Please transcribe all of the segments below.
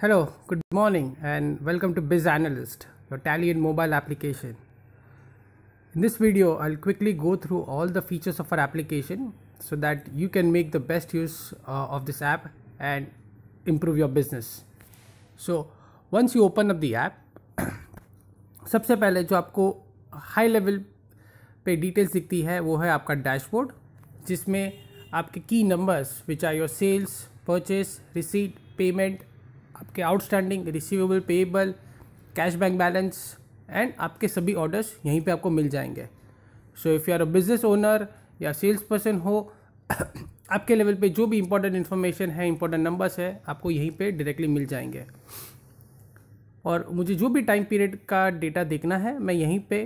Hello, good morning, and welcome to Biz Analyst, your Italian mobile application. In this video, I'll quickly go through all the features of our application so that you can make the best use uh, of this app and improve your business. So, once you open up the app, सबसे पहले जो आपको high level पे details दिखती है वो है आपका dashboard जिसमें आपके key numbers which are your sales, purchase, receipt, payment. आपके outstanding receivable payable cash bank balance and आपके सभी ऑर्डर्स यहीं पे आपको मिल जाएंगे so if you are a business owner या सेल्स पर्सन हो आपके लेवल पे जो भी इंपॉर्टेंट इन्फॉर्मेशन है इंपॉर्टेंट नंबर्स है आपको यहीं पे डायरेक्टली मिल जाएंगे और मुझे जो भी टाइम पीरियड का डेटा देखना है मैं यहीं पे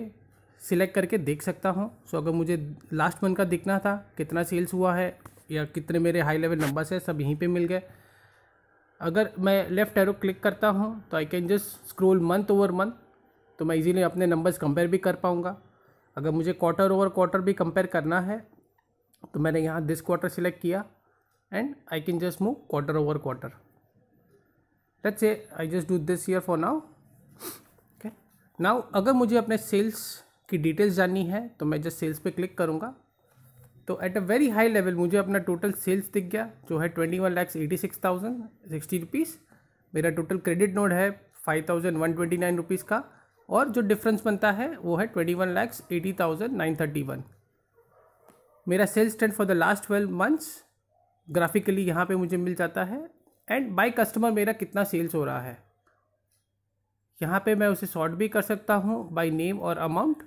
सिलेक्ट करके देख सकता हूँ सो अगर मुझे लास्ट मंथ का देखना था कितना सेल्स हुआ है या कितने मेरे हाई लेवल नंबर्स है सब यहीं पे मिल गए अगर मैं लेफ़्ट एरो क्लिक करता हूँ तो I can just scroll month over month तो मैं इजीली अपने नंबर्स कंपेयर भी कर पाऊँगा अगर मुझे क्वार्टर ओवर क्वार्टर भी कंपेयर करना है तो मैंने यहाँ दिस क्वार्टर सिलेक्ट किया and I can just move quarter over quarter let's say I just do this year for now okay now अगर मुझे अपने सेल्स की डिटेल्स जाननी है तो मैं जस्ट सेल्स पे क्लिक करूँगा तो at a very high level मुझे अपना टोटल सेल्स दिख गया जो है twenty one lakhs eighty six thousand sixty rupees मेरा टोटल क्रेडिट नोट है five thousand one twenty nine rupees का और जो डिफरेंस बनता है वो है twenty one lakhs eighty thousand nine thirty one मेरा sales trend for the last twelve months graphically यहाँ पे मुझे मिल जाता है एंड बाय कस्टमर मेरा कितना सेल्स हो रहा है यहाँ पे मैं उसे शॉर्ट भी कर सकता हूँ बाय नेम और amount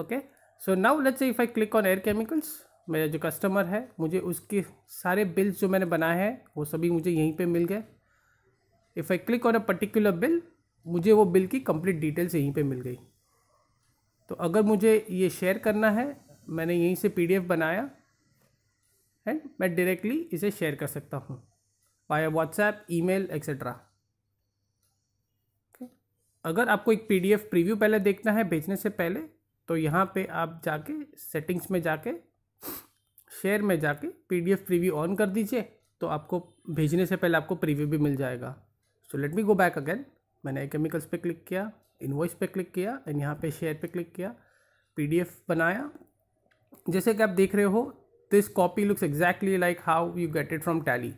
okay okay? So now let's if I click on air chemicals मेरा जो कस्टमर है मुझे उसके सारे बिल्स जो मैंने बनाए हैं वो सभी मुझे यहीं पे मिल गए if I click on a particular bill मुझे वो बिल की कंप्लीट डिटेल्स यहीं पे मिल गई तो अगर मुझे ये शेयर करना है मैंने यहीं से पीडीएफ बनाया एंड मैं डायरेक्टली इसे शेयर कर सकता हूँ वाया व्हाट्सएप ईमेल एक्सेट्रा अगर आपको एक पीडीएफ प्रीव्यू पहले देखना है भेजने से पहले तो यहाँ पे आप जाके सेटिंग्स में जाके शेयर में जाके पीडीएफ प्रीव्यू ऑन कर दीजिए तो आपको भेजने से पहले आपको प्रीव्यू भी मिल जाएगा so let me go back again मैंने केमिकल्स पे क्लिक किया इन्वॉइस पे क्लिक किया एंड यहाँ पे शेयर पे क्लिक किया पीडीएफ बनाया जैसे कि आप देख रहे हो this copy looks exactly like how you get it from Tally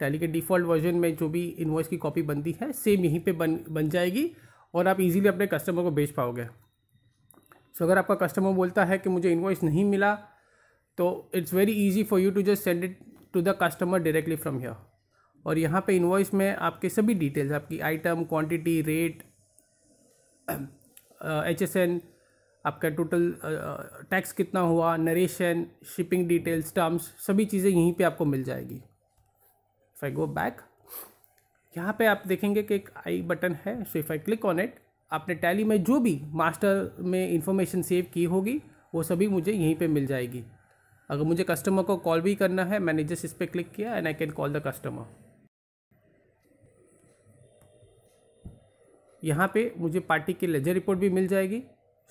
Tally के डिफ़ॉल्ट वर्जन में जो भी इन्वॉइस की कॉपी बनती है सेम यहीं पर बन बन जाएगी और आप इजीली अपने कस्टमर को भेज पाओगे सो so, अगर आपका कस्टमर बोलता है कि मुझे इन्वॉइस नहीं मिला तो it's very easy for you to just send it to the customer directly from here और यहाँ पे इन्वॉइस में आपके सभी डिटेल्स आपकी item quantity rate H S N आपका टोटल टैक्स uh, uh कितना हुआ नरेशन शिपिंग डिटेल्स टर्म्स सभी चीज़ें यहीं पे आपको मिल जाएगी इफ़ आई गो बैक यहाँ पे आप देखेंगे कि एक आई बटन है so if I click on it आपने टैली में जो भी मास्टर में इंफॉर्मेशन सेव की होगी वो सभी मुझे यहीं पे मिल जाएगी अगर मुझे कस्टमर को कॉल भी करना है मैंने जस्ट इस पर क्लिक किया and I can call the customer यहाँ पे मुझे पार्टी की लेजर रिपोर्ट भी मिल जाएगी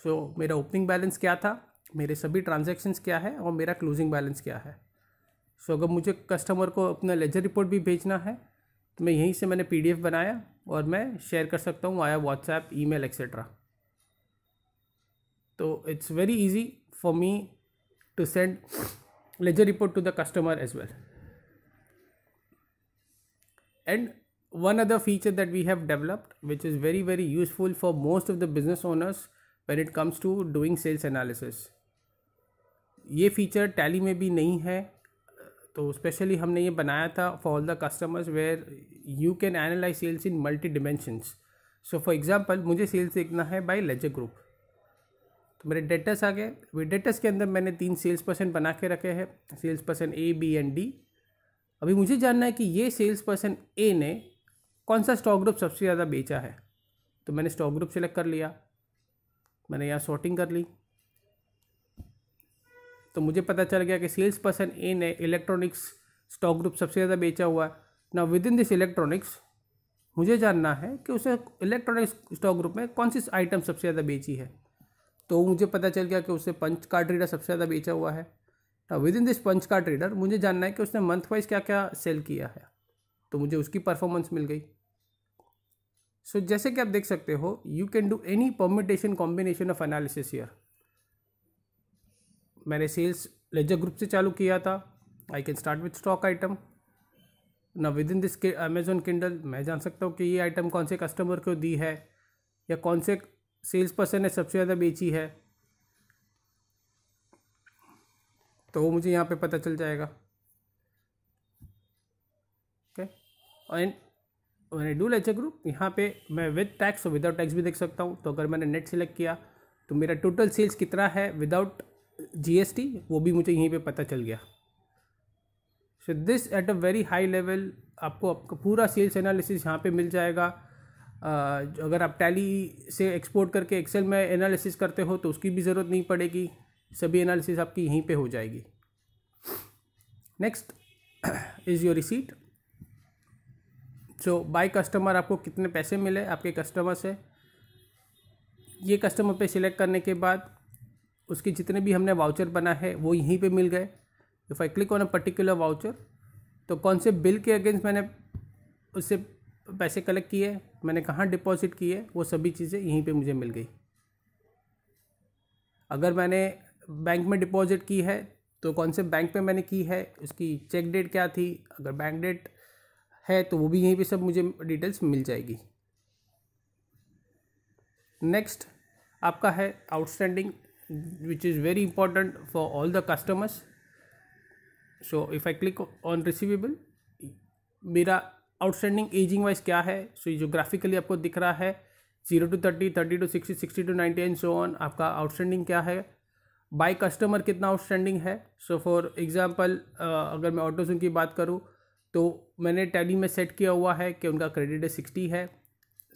सो so, मेरा ओपनिंग बैलेंस क्या था मेरे सभी ट्रांजेक्शन्स क्या है और मेरा क्लोजिंग बैलेंस क्या है सो so, अगर मुझे कस्टमर को अपना लेजर रिपोर्ट भी भेजना है तो मैं यहीं से मैंने पीडीएफ बनाया और मैं शेयर कर सकता हूँ आया व्हाट्सएप ई मेल एक्सेट्रा तो it's very easy for me to send ledger report to the customer as well and one other feature that we have developed which is very very useful for most of the business owners when it comes to doing sales analysis ये feature Tally में भी नहीं है तो specially हमने ये बनाया था for all the customers where you can analyse sales in multi dimensions so for example मुझे सेल्स देखना है बाय लेजर ग्रुप तो मेरे डेटस आ गए वे डेटस के अंदर मैंने तीन सेल्स पर्सन बना के रखे हैं sales person A B and D अभी मुझे जानना है कि ये सेल्स पर्सन ए ने कौन सा स्टॉक ग्रुप सबसे ज़्यादा बेचा है तो मैंने स्टॉक ग्रुप सेलेक्ट कर लिया मैंने यहाँ शॉर्टिंग कर ली तो मुझे पता चल गया कि सेल्स पर्सन ए ने इलेक्ट्रॉनिक्स स्टॉक ग्रुप सबसे ज़्यादा बेचा हुआ है ना विद इन दिस इलेक्ट्रॉनिक्स मुझे जानना है कि उसे इलेक्ट्रॉनिक्स स्टॉक ग्रुप में कौन सी आइटम सबसे ज़्यादा बेची है तो मुझे पता चल गया कि उसने पंच कार्ड रीडर सबसे ज़्यादा बेचा हुआ है ना with in this punch card reader मुझे जानना है कि उसने मंथ वाइज क्या क्या सेल किया है तो मुझे उसकी परफॉर्मेंस मिल गई सो so, जैसे कि आप देख सकते हो you can do any permutation combination of analysis year मैंने सेल्स लेजर ग्रुप से चालू किया था I can start with stock item ना with in this Amazon Kindle मैं जान सकता हूँ कि ये आइटम कौन से कस्टमर को दी है या कौन से सेल्स पर्सन ने सबसे ज़्यादा बेची है तो वो मुझे यहाँ पे पता चल जाएगा ओके एंड मैंने डू लेजर ग्रुप यहाँ पे मैं विद टैक्स और विदाउट टैक्स भी देख सकता हूँ तो अगर मैंने नेट सेलेक्ट किया तो मेरा टोटल सेल्स कितना है विदाउट जीएसटी वो भी मुझे यहीं पे पता चल गया so this at a very high level आपको आपका पूरा सेल्स एनालिसिस यहाँ पे मिल जाएगा uh, अगर आप टैली से एक्सपोर्ट करके एक्सेल में एनालिसिस करते हो तो उसकी भी ज़रूरत नहीं पड़ेगी सभी एनालिसिस आपकी यहीं पे हो जाएगी next is your receipt so by customer आपको कितने पैसे मिले आपके कस्टमर से ये कस्टमर पे सिलेक्ट करने के बाद उसके जितने भी हमने वाउचर बना है वो यहीं पे मिल गए if I click on a particular voucher तो कौन से बिल के अगेंस्ट मैंने उससे पैसे कलेक्ट किए मैंने कहाँ डिपॉजिट किए वो सभी चीज़ें यहीं पे मुझे मिल गई अगर मैंने बैंक में डिपॉजिट की है तो कौन से बैंक पे मैंने की है उसकी चेक डेट क्या थी अगर बैंक डेट है तो वो भी यहीं पे सब मुझे डिटेल्स मिल जाएगी नेक्स्ट आपका है outstanding which is very important for all the customers so if i click on receivable मेरा आउटस्टैंडिंग एजिंग वाइज क्या है सो so, जो ग्राफिकली आपको दिख रहा है zero to thirty thirty to sixty sixty to ninety and so on आपका outstanding क्या है बाई कस्टमर कितना आउटस्टैंडिंग है सो फॉर एग्जाम्पल अगर मैं ऑटोजोन की बात करूँ तो मैंने टैली में सेट किया हुआ है कि उनका क्रेडिट है सिक्सटी है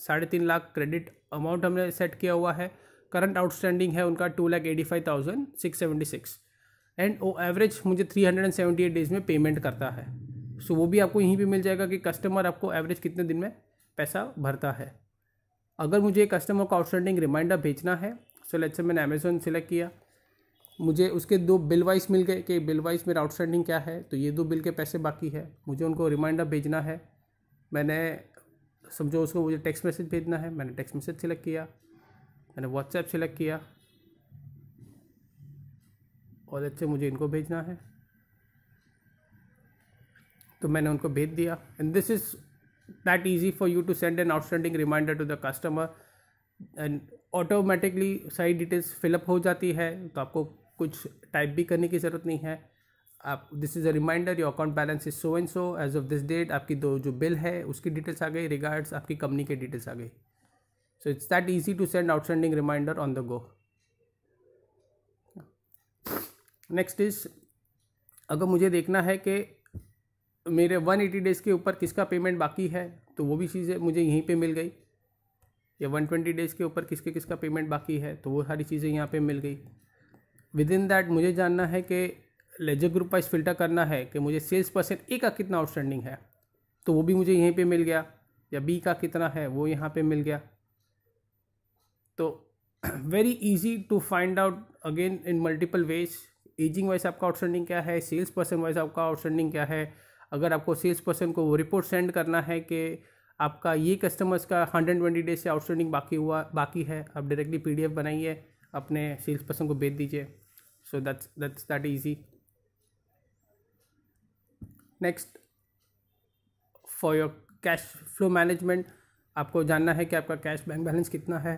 साढ़े तीन लाख क्रेडिट अमाउंट हमने सेट किया हुआ है करंट आउटस्टैंडिंग है उनका two lakh eighty five thousand six seventy six and वो एवरेज मुझे three hundred and seventy eight days में पेमेंट करता है सो so, वो भी आपको यहीं पे मिल जाएगा कि कस्टमर आपको एवरेज कितने दिन में पैसा भरता है अगर मुझे कस्टमर को आउटस्टैंडिंग रिमाइंडर भेजना है सो so, लेट्स से मैंने अमेजोन सेलेक्ट किया मुझे उसके दो बिल वाइज मिल गए कि बिल वाइज मेरा आउटस्टैंडिंग क्या है तो ये दो बिल के पैसे बाकी है मुझे उनको रिमाइंडर भेजना है मैंने समझो उसको मुझे टेक्स्ट मैसेज भेजना है मैंने टेक्स्ट मैसेज सेलेक्ट किया मैंने व्हाट्सएप सेलेक्ट किया और अच्छे मुझे इनको भेजना है तो मैंने उनको भेज दिया and this is that easy for you to send an outstanding reminder to the customer and automatically सारी डिटेल्स फिलअप हो जाती है तो आपको कुछ टाइप भी करने की ज़रूरत नहीं है आप this is a reminder your account balance is so and so as of this date आपकी दो जो बिल है उसकी डिटेल्स आ गई रिगार्ड्स आपकी कंपनी के डिटेल्स आ गई So it's that easy to send outstanding reminder on the go. Next is अगर मुझे देखना है कि मेरे 180 डेज़ के ऊपर किसका पेमेंट बाकी है तो वो भी चीज़ें मुझे यहीं पे मिल गई या 120 डेज़ के ऊपर किसके किसका पेमेंट बाकी है तो वो सारी चीज़ें यहाँ पे मिल गई विद इन दैट मुझे जानना है कि लेजर ग्रुप वाइज फिल्टर करना है कि मुझे सेल्स पर्सन ए का कितना आउटस्टैंडिंग है तो वो भी मुझे यहीं पर मिल गया या बी का कितना है वो यहाँ पर मिल गया तो very easy to find out again in multiple ways ageing wise आपका आउटस्टैंडिंग क्या है सेल्स पर्सन वाइज आपका आउटस्टैंडिंग क्या है अगर आपको सेल्स पर्सन को वो रिपोर्ट सेंड करना है कि आपका ये कस्टमर्स का हंड्रेड ट्वेंटी डेज से आउटस्टैंडिंग बाकी हुआ बाकी है आप डायरेक्टली एफ बनाइए अपने सेल्स पर्सन को भेज दीजिए so that's that's that easy next for your cash flow management आपको जानना है कि आपका कैश बैंक बैलेंस कितना है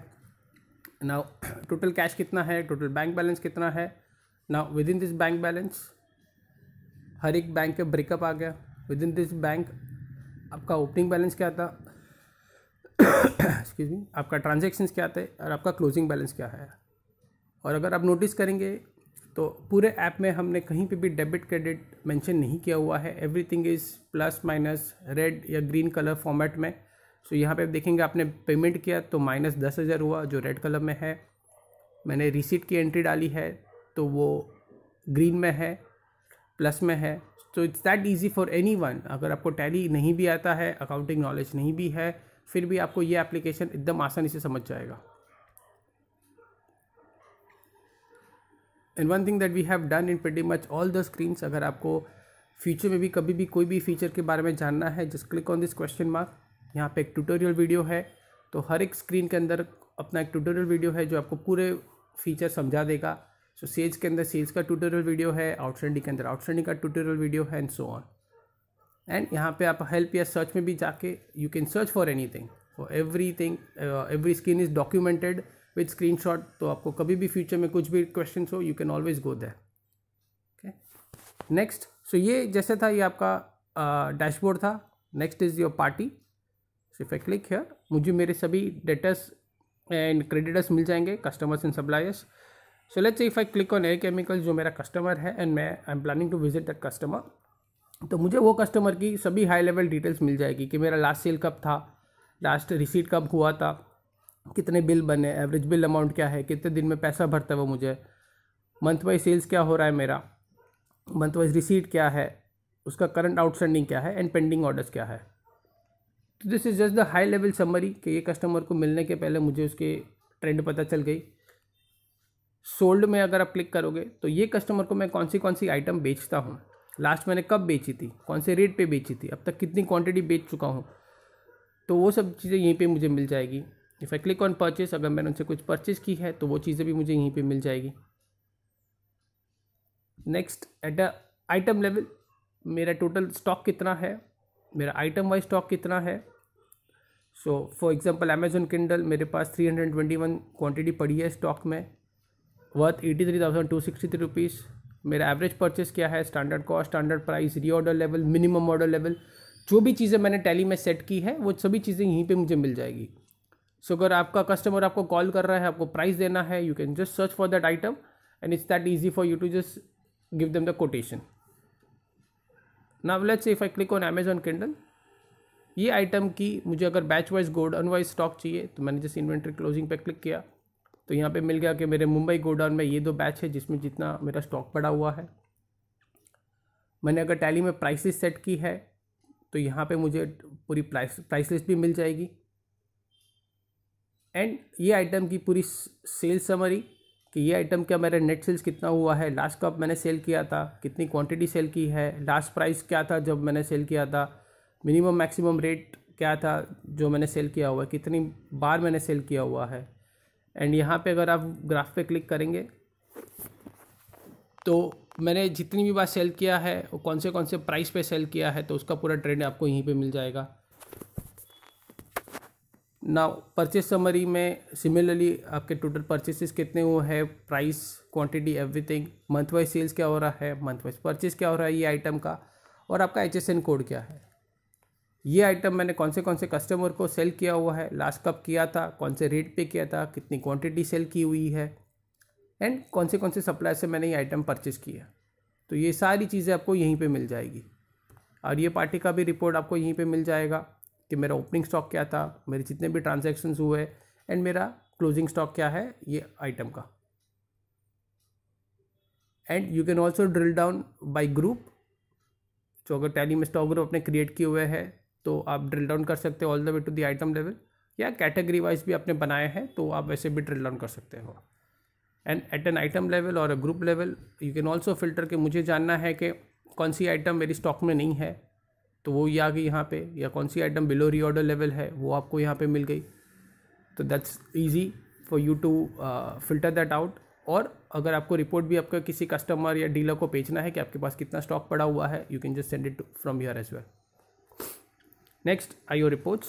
नाउ टोटल कैश कितना है टोटल बैंक बैलेंस कितना है with in this bank balance हर एक बैंक का ब्रेकअप आ गया विद इन दिस बैंक आपका ओपनिंग बैलेंस क्या था एक्सक्यूज मी आपका ट्रांजेक्शन क्या थे और आपका क्लोजिंग बैलेंस क्या है और अगर आप नोटिस करेंगे तो पूरे ऐप में हमने कहीं पे भी डेबिट क्रेडिट मेंशन नहीं किया हुआ है everything is plus minus red या ग्रीन कलर फॉर्मेट में सो यहाँ पे देखेंगे आपने पेमेंट किया तो माइनस दस हज़ार हुआ जो रेड कलर में है मैंने रिसीट की एंट्री डाली है तो वो ग्रीन में है प्लस में है तो it's that easy for anyone अगर आपको टैली नहीं भी आता है अकाउंटिंग नॉलेज नहीं भी है फिर भी आपको ये एप्लीकेशन एकदम आसानी से समझ जाएगा and one thing that we have done in pretty much all the screens अगर आपको फ्यूचर में भी कभी भी कोई भी फीचर के बारे में जानना है just click on this question mark यहाँ पे एक ट्यूटोरियल वीडियो है तो हर एक स्क्रीन के अंदर अपना एक ट्यूटोरियल वीडियो है जो आपको पूरे फीचर समझा देगा सो so, सेज के अंदर सेज का ट्यूटोरियल वीडियो है आउटसेंडिंग के अंदर आउटसेंडिंग का ट्यूटोरियल वीडियो है एंड सो ऑन एंड यहाँ पे आप हेल्प या सर्च में भी जाके you can search for anything for everything every screen is documented with screenshot तो आपको कभी भी फ्यूचर में कुछ भी क्वेश्चन हो you can always go there okay next so ये जैसे था ये आपका डैशबोर्ड uh, था next is your party So if I click मुझे मेरे सभी डेटस एंड creditors मिल जाएंगे customers and suppliers so let's if I click on on A जो मेरा कस्टमर है एंड मैं I am planning to visit that customer तो मुझे वो कस्टमर की सभी हाई लेवल डिटेल्स मिल जाएगी कि मेरा लास्ट सेल कब था लास्ट रिसीट कब हुआ था कितने बिल बने एवरेज बिल अमाउंट क्या है कितने दिन में पैसा भरता है वो मुझे मंथ वाइज सेल्स क्या हो रहा है मेरा मंथ वाइज रिसीट क्या है उसका करंट आउटस्टैंडिंग क्या है एंड पेंडिंग ऑर्डर्स क्या है तो this is just the high level summary कि ये कस्टमर को मिलने के पहले मुझे उसके ट्रेंड पता चल गई सोल्ड में अगर आप क्लिक करोगे तो ये कस्टमर को मैं कौन सी कौन सी आइटम बेचता हूँ लास्ट मैंने कब बेची थी कौन से रेट पे बेची थी अब तक कितनी क्वांटिटी बेच चुका हूँ तो वो सब चीज़ें यहीं पे मुझे मिल जाएगी if I click on purchase अगर मैंने उनसे कुछ परचेस की है तो वो चीज़ें भी मुझे यहीं पे मिल जाएगी next at a item level मेरा टोटल स्टॉक कितना है मेरा आइटम वाइज स्टॉक कितना है so for example Amazon Kindle मेरे पास 321 क्वांटिटी पड़ी है स्टॉक में worth eighty three thousand two sixty three rupees मेरा एवरेज परचेस क्या है standard cost standard price reorder level minimum order level जो भी चीज़ें मैंने टैली में सेट की है वो सभी चीज़ें यहीं पे मुझे मिल जाएगी सो so, अगर आपका कस्टमर आपको कॉल कर रहा है आपको प्राइस देना है you can just search for that item and it's that easy for you to just give them the quotation now let's if if I Amazon Kindle ये आइटम की मुझे अगर batch wise godown wise stock चाहिए तो मैंने जैसे inventory closing पे click किया तो यहाँ पे मिल गया कि मेरे मुंबई गोडाउन में ये दो बैच है जिसमें जितना मेरा स्टॉक पड़ा हुआ है मैंने अगर टैली में प्राइसेस सेट की है तो यहाँ पे मुझे पूरी प्राइस प्राइस लिस्ट भी मिल जाएगी एंड ये आइटम की पूरी सेल समरी कि ये आइटम क्या मेरा नेट सेल्स कितना हुआ है लास्ट कब मैंने सेल किया था कितनी क्वांटिटी सेल की है लास्ट प्राइस क्या था जब मैंने सेल किया था मिनिमम मैक्सिमम रेट क्या था जो मैंने सेल किया हुआ है कितनी बार मैंने सेल किया हुआ है एंड यहाँ पे अगर आप ग्राफ पे क्लिक करेंगे तो मैंने जितनी भी बार सेल किया है वो कौन से कौन से प्राइस पे सेल किया है तो उसका पूरा ट्रेंड आपको यहीं पे मिल जाएगा ना परचेज समरी में सिमिलरली आपके टोटल परचेसेस कितने हुए हैं price quantity everything month wise sales क्या हो रहा है मंथ वाइज परचेस क्या हो रहा है ये आइटम का और आपका एच कोड क्या है ये आइटम मैंने कौन से कौन से कस्टमर को सेल किया हुआ है लास्ट कब किया था कौन से रेट पे किया था कितनी क्वांटिटी सेल की हुई है एंड कौन से कौन से सप्लायर से मैंने ये आइटम परचेस किया तो ये सारी चीज़ें आपको यहीं पे मिल जाएगी और ये पार्टी का भी रिपोर्ट आपको यहीं पे मिल जाएगा कि मेरा ओपनिंग स्टॉक क्या था मेरे जितने भी ट्रांजेक्शन्स हुए एंड मेरा क्लोजिंग स्टॉक क्या है ये आइटम का and you can also drill down by group जो अगर टैली में स्टॉक ग्रुप अपने क्रिएट किए हुए हैं तो आप ड्रिल डाउन कर सकते हो all the way to the item level या कैटेगरी वाइज भी आपने बनाए हैं तो आप वैसे भी ड्रिल डाउन कर सकते हो and at an item level और group level you can also filter कि मुझे जानना है कि कौन सी आइटम मेरी स्टॉक में नहीं है तो वो ये आ गई यहाँ पे या कौन सी आइटम बिलो रीऑर्डर लेवल है वो आपको यहाँ पे मिल गई तो that's easy for you to filter that out और अगर आपको रिपोर्ट भी आपका किसी कस्टमर या डीलर को भेजना है कि आपके पास कितना स्टॉक पड़ा हुआ है you can just send it from your as well next IO reports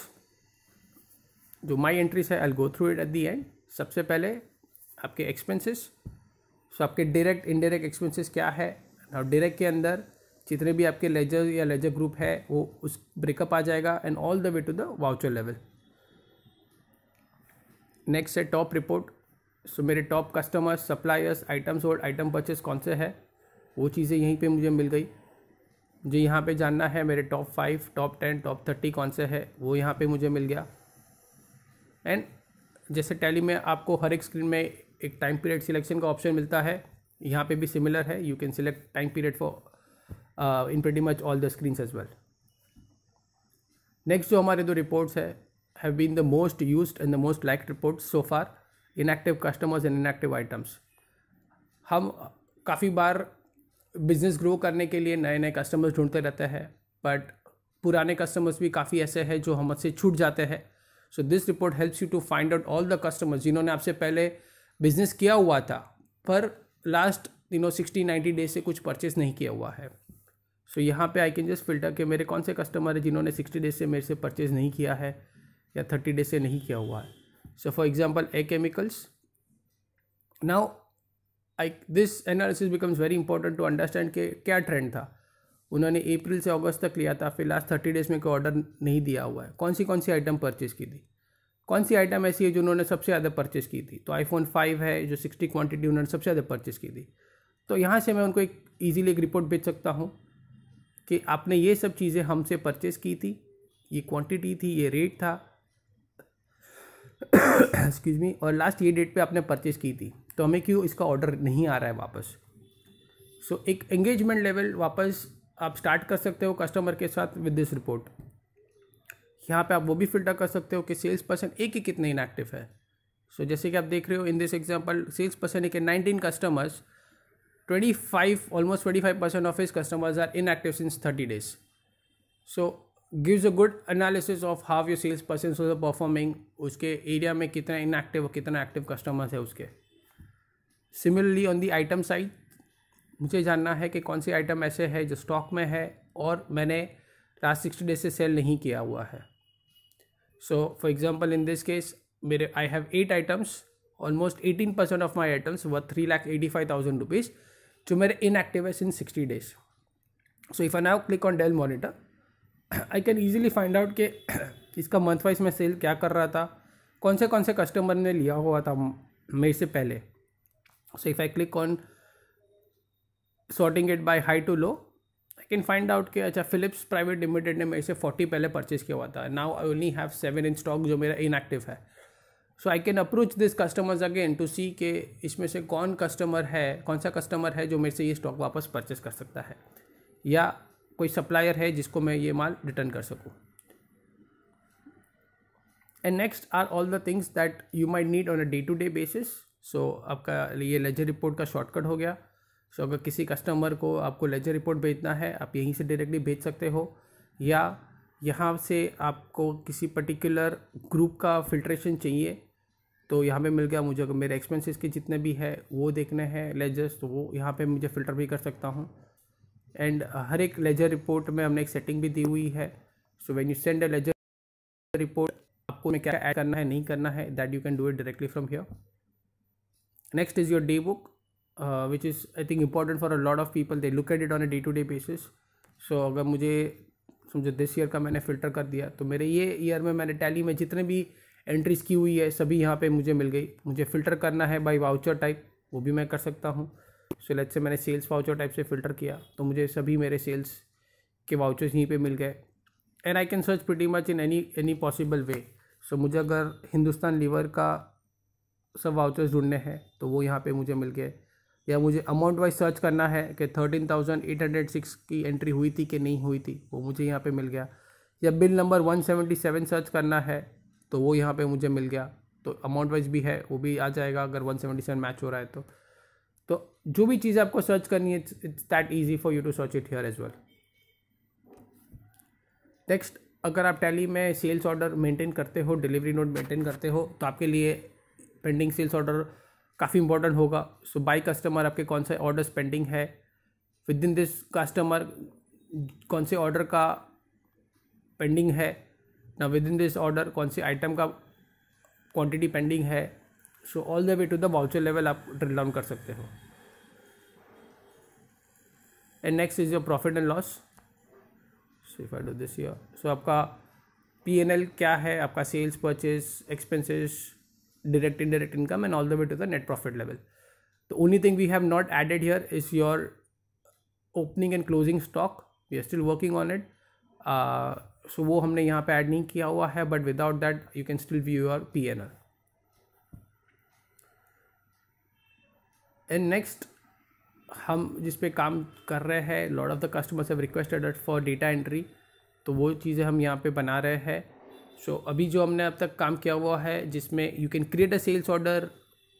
जो माय एंट्रीज है I go through it at the end सबसे पहले आपके एक्सपेंसेस सो आपके डायरेक्ट इनडायरेक्ट एक्सपेंसेस क्या है और डायरेक्ट के अंदर जितने भी आपके लेजर या लेजर ग्रुप है वो उस ब्रेकअप आ जाएगा and all the way to the voucher level next है टॉप रिपोर्ट सो मेरे टॉप कस्टमर्स सप्लायर्स आइटम्स और आइटम परचेस कौन से है वो चीज़ें यहीं पे मुझे मिल गई जो यहाँ पे जानना है मेरे top five top ten top thirty कौन से है वो यहाँ पे मुझे मिल गया एंड जैसे टैली में आपको हर एक स्क्रीन में एक टाइम पीरियड सिलेक्शन का ऑप्शन मिलता है यहाँ पे भी सिमिलर है you can select time period for in pretty much all the screen as well next जो हमारे दो रिपोर्ट्स है have been the most use and the most like report so far inactive customers and inactive items हम काफ़ी बार business grow करने के लिए नए नए कस्टमर्स ढूंढते रहते हैं बट पुराने कस्टमर्स भी काफ़ी ऐसे हैं जो हमसे छूट जाते हैं so this report helps you to find out all the customers जिन्होंने आपसे पहले बिजनेस किया हुआ था पर लास्ट दिनों सिक्सटी नाइन्टी डेज से कुछ परचेस नहीं किया हुआ है सो so, यहाँ पे आई कैन जस्ट फिल्टर कि मेरे कौन से कस्टमर है जिन्होंने सिक्सटी डेज से मेरे से परचेज़ नहीं किया है या थर्टी डेज से नहीं किया हुआ है so for example A chemicals now I this analysis becomes very important to understand के क्या ट्रेंड था उन्होंने अप्रैल से अगस्त तक लिया था फिर लास्ट थर्टी डेज़ में कोई ऑर्डर नहीं दिया हुआ है कौन सी कौन सी आइटम परचेज़ की थी कौन सी आइटम ऐसी है जो उन्होंने सबसे ज़्यादा परचेज़ की थी तो आईफोन फाइव है जो सिक्सटी क्वान्टिटी उन्होंने सबसे ज़्यादा परचेज़ की थी तो यहाँ से मैं उनको एक ईजिली एक रिपोर्ट भेज सकता हूँ कि आपने ये सब चीज़ें हमसे परचेज़ की थी ये क्वांटिटी थी ये रेट था एक्सक्यूज़ मी और लास्ट ये डेट पे आपने परचेज़ की थी तो हमें क्यों इसका ऑर्डर नहीं आ रहा है वापस सो so, एक एंगेजमेंट लेवल वापस आप स्टार्ट कर सकते हो कस्टमर के साथ विद दिस रिपोर्ट यहाँ पे आप वो भी फिल्टर कर सकते हो कि सेल्स पर्सन एक ही कितने इनएक्टिव है सो so, जैसे कि आप देख रहे हो in this example sales person एक nineteen customers twenty five almost twenty five percent of is customers are inactive since thirty days so gives a good analysis of how your sales person performing उसके area में कितना inactive कितना active customers है उसके similarly on the item side मुझे जानना है कि कौन सी आइटम ऐसे है जो स्टॉक में है और मैंने लास्ट सिक्सटी डेज से सेल नहीं किया हुआ है so for example in this case मेरे I have eight items almost eighteen percent of my items worth three lakh eighty five thousand rupees जो मेरे इनएक्टिव है in sixty days so if I now click on Dell monitor I can easily find out कि इसका month wise मैं cell क्या कर रहा था कौन से कौन से कस्टमर ने लिया हुआ था मेरे से पहले so if i click on sorting it by high to low I can find out कि अच्छा फिलिप्स प्राइवेट लिमिटेड ने मेरे से फोर्टी पहले परचेज किया हुआ था now I only have seven in stock जो मेरा इनएक्टिव है so I can approach this customers again to see के इसमें से कौन कस्टमर है कौन सा कस्टमर है जो मेरे से ये स्टॉक वापस परचेस कर सकता है या कोई सप्लायर है जिसको मैं ये माल रिटर्न कर सकूँ and next are all the things that you may need on a day to day basis so आपका ये लेजर रिपोर्ट का शॉर्टकट हो गया सो अगर किसी कस्टमर को आपको लेजर रिपोर्ट भेजना है आप यहीं से डायरेक्टली भेज सकते हो या यहाँ से आपको किसी पर्टिकुलर ग्रुप का फिल्ट्रेशन चाहिए तो यहाँ पे मिल गया मुझे अगर मेरे एक्सपेंसेस के जितने भी है वो देखने हैं लेजर्स तो वो यहाँ पे मुझे फ़िल्टर भी कर सकता हूँ एंड हर एक लेजर रिपोर्ट में हमने एक सेटिंग भी दी हुई है so when you send a ledger report आपको मैं क्या ऐड करना है नहीं करना है that you can do it directly from here next is your day book uh, which is i think important for a lot of people they look at it on a day to day basis so अगर मुझे समझो this year का मैंने filter कर दिया तो मेरे ये ईयर में मैंने टैली में जितने भी एंट्रीज़ की हुई है सभी यहाँ पे मुझे मिल गई मुझे फ़िल्टर करना है बाई वाउचर टाइप वो भी मैं कर सकता हूँ सो लेट्स से मैंने सेल्स वाउचर टाइप से फ़िल्टर किया तो मुझे सभी मेरे सेल्स के वाउचर्स यहीं पे मिल गए and I can search pretty much in any any possible way so मुझे अगर हिंदुस्तान लीवर का सब वाउचर्स ढूंढने हैं तो वो यहाँ पे मुझे मिल गए या मुझे अमाउंट वाइज सर्च करना है कि thirteen thousand eight hundred six की एंट्री हुई थी कि नहीं हुई थी वो मुझे यहाँ पे मिल गया या bill number one seventy seven search करना है तो वो यहाँ पे मुझे मिल गया तो अमाउंट वाइज भी है वो भी आ जाएगा अगर वन सेवेंटी सेवन मैच हो रहा है तो तो जो भी चीज़ आपको सर्च करनी है it's that easy for you to search it here as well next अगर आप टैली में सेल्स ऑर्डर मेंटेन करते हो डिलीवरी नोट मेंटेन करते हो तो आपके लिए पेंडिंग सेल्स ऑर्डर काफ़ी इंपॉर्टेंट होगा सो बाई कस्टमर आपके कौन से ऑर्डर्स पेंडिंग है विद इन दिस कस्टमर कौन से ऑर्डर का पेंडिंग है ना विद इन दिस ऑर्डर कौन से आइटम का क्वांटिटी पेंडिंग है so all the way to the voucher level आप ड्रिल डाउन कर सकते हो and next is your profit and loss so if I do this so आपका पी एन एल क्या है आपका sales purchase expenses direct indirect income and all the way to the net profit level the only thing we have not added here is your opening and closing stock we are still working on it uh, so wo humne yahan pe add nahi kiya hua hai but without that you can still view your pnl and next हम जिस पे काम कर रहे हैं lot of the customers have requested for data entry तो वो चीज़ें हम यहाँ पे बना रहे हैं सो so, अभी जो हमने अब तक काम किया हुआ है जिसमें you can create a sales order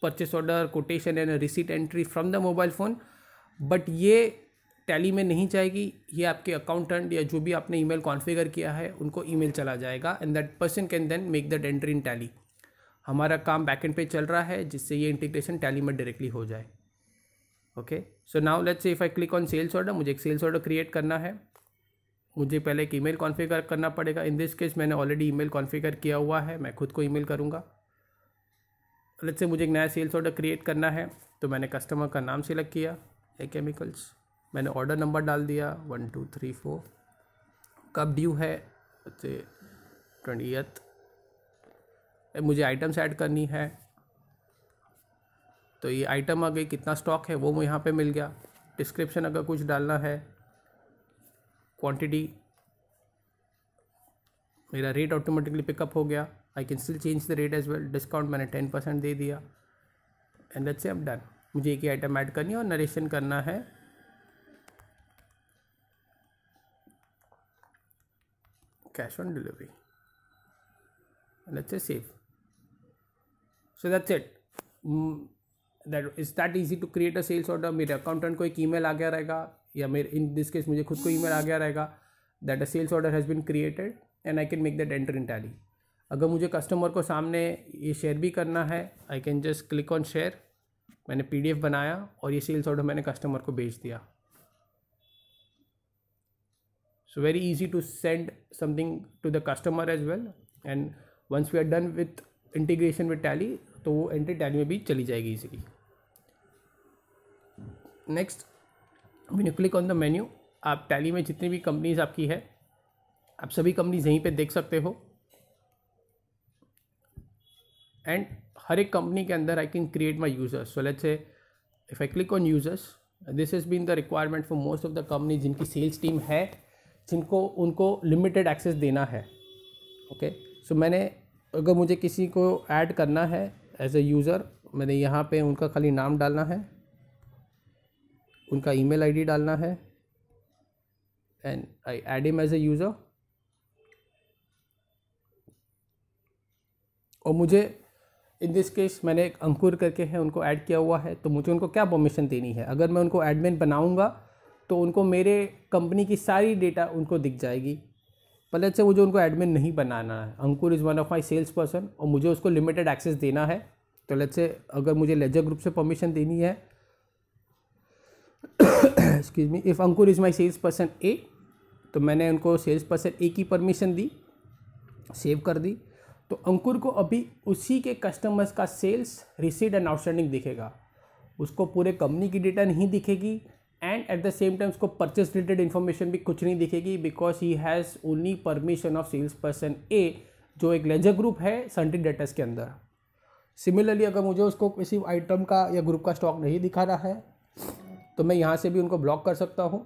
purchase order quotation and receipt entry from the mobile phone but ये टैली में नहीं जाएगी ये आपके अकाउंटेंट या जो भी आपने ईमेल कॉन्फ़िगर किया है उनको ईमेल चला जाएगा and that person can then make that entry in Tally हमारा काम बैकेंड पे चल रहा है जिससे ये इंटीग्रेशन टैली में डायरेक्टली हो जाए okay so now let's if I click on sales order मुझे एक सेल्स ऑर्डर क्रिएट करना है मुझे पहले एक ईमेल कॉन्फ़िगर करना पड़ेगा इन दिस केस मैंने ऑलरेडी ईमेल कॉन्फ़िगर किया हुआ है मैं खुद को ईमेल करूँगा अलग से मुझे एक नया सेल्स ऑर्डर क्रिएट करना है तो मैंने कस्टमर का नाम सिलेक्ट किया ए केमिकल्स मैंने ऑर्डर नंबर डाल दिया वन टू थ्री फोर कब ड्यू है ट्वेंटी मुझे आइटम्स ऐड करनी है तो ये आइटम आ गई कितना स्टॉक है वो यहाँ पे मिल गया डिस्क्रिप्शन अगर कुछ डालना है क्वांटिटी मेरा रेट ऑटोमेटिकली पिकअप हो गया I can still change the rate as well discount मैंने टेन परसेंट दे दिया एंड लेट्स एम डन मुझे एक ही आइटम ऐड करनी है और नरेशन करना है cash on delivery let's uh save so that's it that is that easy to create a sales order मेरे अकाउंटेंट को एक ईमेल आ गया रहेगा या मेरे इन दिस केस मुझे खुद को ईमेल आ गया रहेगा that a sales order has been created and I can make that enter in Tally अगर मुझे कस्टमर को सामने ये शेयर भी करना है I can just click on share मैंने पी बनाया और ये सेल्स ऑर्डर मैंने कस्टमर को भेज दिया so very easy to send something to the customer as well and once we are done with integration with tally तो वो एंट्री टैली में भी चली जाएगी easily next when you click on the menu आप टैली में जितनी भी कंपनीज आपकी है आप सभी कंपनीज यहीं पे देख सकते हो एंड हर एक कंपनी के अंदर I can create my users so let's say if I click on users this is been the requirement for most of the company जिनकी सेल्स टीम है जिनको उनको लिमिटेड एक्सेस देना है ओके okay? सो so, मैंने अगर मुझे किसी को ऐड करना है एज अ यूज़र मैंने यहाँ पे उनका खाली नाम डालना है उनका ईमेल आईडी डालना है and I add him as a user और मुझे इन दिस केस मैंने एक अंकुर करके है उनको ऐड किया हुआ है तो मुझे उनको क्या परमिशन देनी है अगर मैं उनको एडमिन बनाऊंगा तो उनको मेरे कंपनी की सारी डेटा उनको दिख जाएगी पहले से मुझे उनको एडमिन नहीं बनाना है Ankur is one of my sales person और मुझे उसको लिमिटेड एक्सेस देना है तो लेट से अगर मुझे लेजर ग्रुप से परमिशन देनी है excuse me if Ankur is my sales person A तो मैंने उनको सेल्स पर्सन ए की परमिशन दी सेव कर दी तो अंकुर को अभी उसी के कस्टमर्स का सेल्स रिसीड एंड आउटस्टैंडिंग दिखेगा उसको पूरे कंपनी की डेटा नहीं दिखेगी and at the same time उसको परचेस रिलेटेड इन्फॉर्मेशन भी कुछ नहीं दिखेगी because he has only permission of sales person A जो एक लेजर ग्रुप है सन्टी डेटस के अंदर सिमिलरली अगर मुझे उसको किसी आइटम का या ग्रुप का स्टॉक नहीं दिखा रहा है तो मैं यहाँ से भी उनको ब्लॉक कर सकता हूँ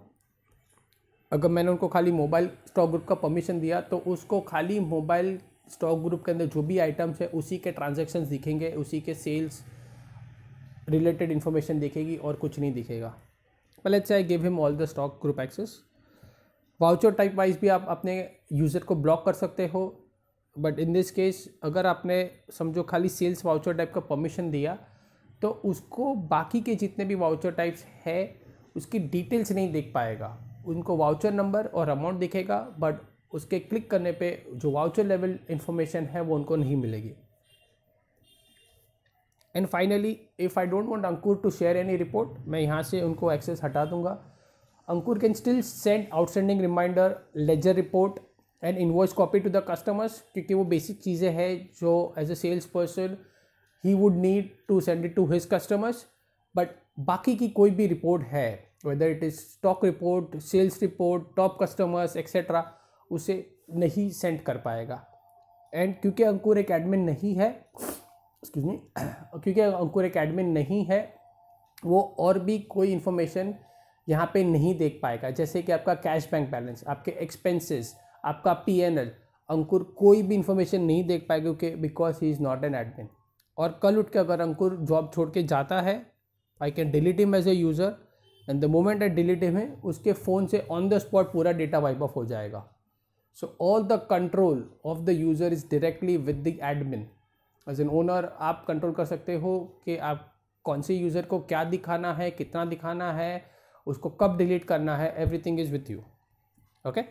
अगर मैंने उनको खाली मोबाइल स्टॉक ग्रुप का परमिशन दिया तो उसको खाली मोबाइल स्टॉक ग्रुप के अंदर जो भी आइटम्स है उसी के ट्रांजेक्शन्स दिखेंगे उसी के सेल्स रिलेटेड इन्फॉर्मेशन दिखेगी और कुछ नहीं दिखेगा पहले I give him all the stock group access voucher type wise भी आप अपने यूज़र को ब्लॉक कर सकते हो बट इन दिस केस अगर आपने समझो खाली सेल्स वाउचर टाइप का परमिशन दिया तो उसको बाकी के जितने भी वाउचर टाइप्स है उसकी डिटेल्स नहीं देख पाएगा उनको वाउचर नंबर और अमाउंट दिखेगा बट उसके क्लिक करने पे जो वाउचर लेवल इन्फॉर्मेशन है वो उनको नहीं मिलेगी and finally if I don't want Ankur to share any report मैं यहाँ से उनको एक्सेस हटा दूंगा Ankur can still send outstanding reminder ledger report and invoice copy to the customers क्योंकि वो बेसिक चीज़ें हैं जो एज ए सेल्स पर्सन ही would need to send it to his customers but बाकी की कोई भी रिपोर्ट है whether it is stock report sales report top customers etcetera उसे नहीं सेंड कर पाएगा एंड क्योंकि अंकुर एक एडमिन नहीं है एक्सक्यूज मी क्योंकि अंकुर एक एडमिन नहीं है वो और भी कोई इन्फॉर्मेशन यहाँ पे नहीं देख पाएगा जैसे कि आपका कैश बैंक बैलेंस आपके एक्सपेंसेस आपका पी एन एल अंकुर कोई भी इन्फॉर्मेशन नहीं देख पाएगा क्योंकि because he is not an admin और कल उठ के अगर अंकुर जॉब छोड़ के जाता है I can delete him as a user and the moment I delete him है उसके फ़ोन से ऑन द स्पॉट पूरा डेटा वाइप ऑफ हो जाएगा so all the control of the user is directly with the admin as an owner आप control कर सकते हो कि आप कौन से यूज़र को क्या दिखाना है कितना दिखाना है उसको कब डिलीट करना है everything is with you okay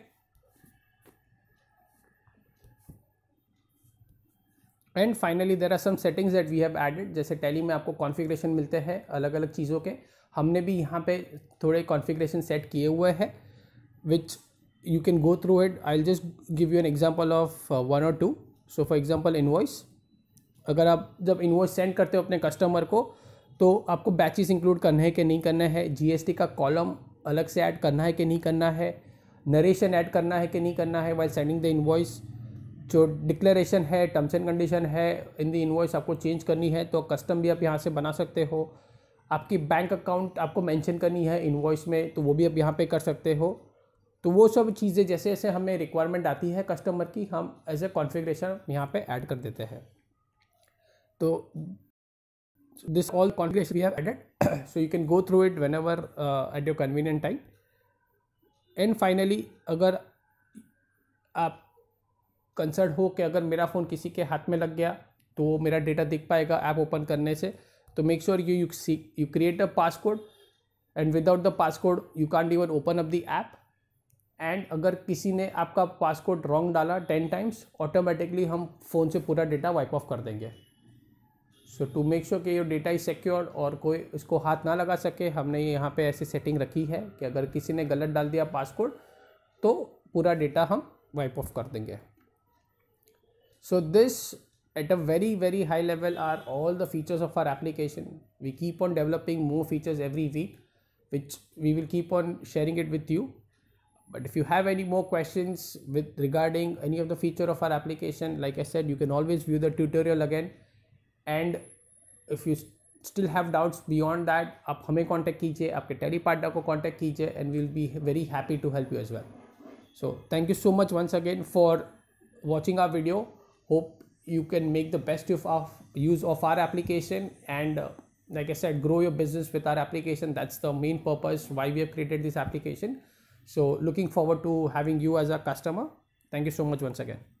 and finally there are some settings that we have added जैसे टैली में आपको कॉन्फ़िगरेशन मिलते हैं अलग अलग चीज़ों के हमने भी यहाँ पे थोड़े कॉन्फ़िगरेशन सेट किए हुए हैं which you can go through it I just give you an example of one और two so for example invoice अगर आप जब इन्वॉइस सेंड करते हो अपने कस्टमर को तो आपको बैचेस इंक्लूड करना है कि नहीं करना है जीएसटी का कॉलम अलग से ऐड करना है कि नहीं करना है नरेशन ऐड करना है कि नहीं करना है वाइल सेंडिंग द इन्वॉइस जो डिक्लेरेशन है टर्म्स एंड कंडीशन है इन दी इन्वॉइस आपको चेंज करनी है तो कस्टम भी आप यहाँ से बना सकते हो आपकी बैंक अकाउंट आपको मेंशन करनी है इन्वॉइस में तो वो भी आप यहाँ पे कर सकते हो तो वो सब चीज़ें जैसे जैसे हमें रिक्वायरमेंट आती है कस्टमर की हम एज ए कॉन्फिग्रेशन यहाँ पे ऐड कर देते हैं तो this all configuration we have added so you can go through it whenever at your convenient time and finally अगर आप कंसर्न हो कि अगर मेरा फ़ोन किसी के हाथ में लग गया तो मेरा डेटा दिख पाएगा ऐप ओपन करने से तो make sure you you see you create a passcode and without the passcode you can't even open up the app and अगर किसी ने आपका पासकोड रॉन्ग डाला टेन टाइम्स ऑटोमेटिकली हम फ़ोन से पूरा डेटा वाइप ऑफ कर देंगे सो टू मेक श्योर कि योर डेटा इज सिक्योर्ड और कोई इसको हाथ ना लगा सके हमने यहाँ पे ऐसी सेटिंग रखी है कि अगर किसी ने गलत डाल दिया पासकोड तो पूरा डेटा हम वाइप ऑफ कर देंगे So this at a very very high level are all the features of our application. We keep on developing more features every week which we will keep on sharing it with you. But if you have any more questions with regarding any of the feature of our application like I said you can always view the tutorial again and if you still have doubts beyond that आप हमें contact कीजिए आपके टेरी partner contact contact and we will be very happy to help you as well. So thank you so much once again for watching our video hope you can make the best of, use of our application and uh, like i said grow your business with our application that's the main purpose why we have created this application so looking forward to having you as a customer thank you so much once again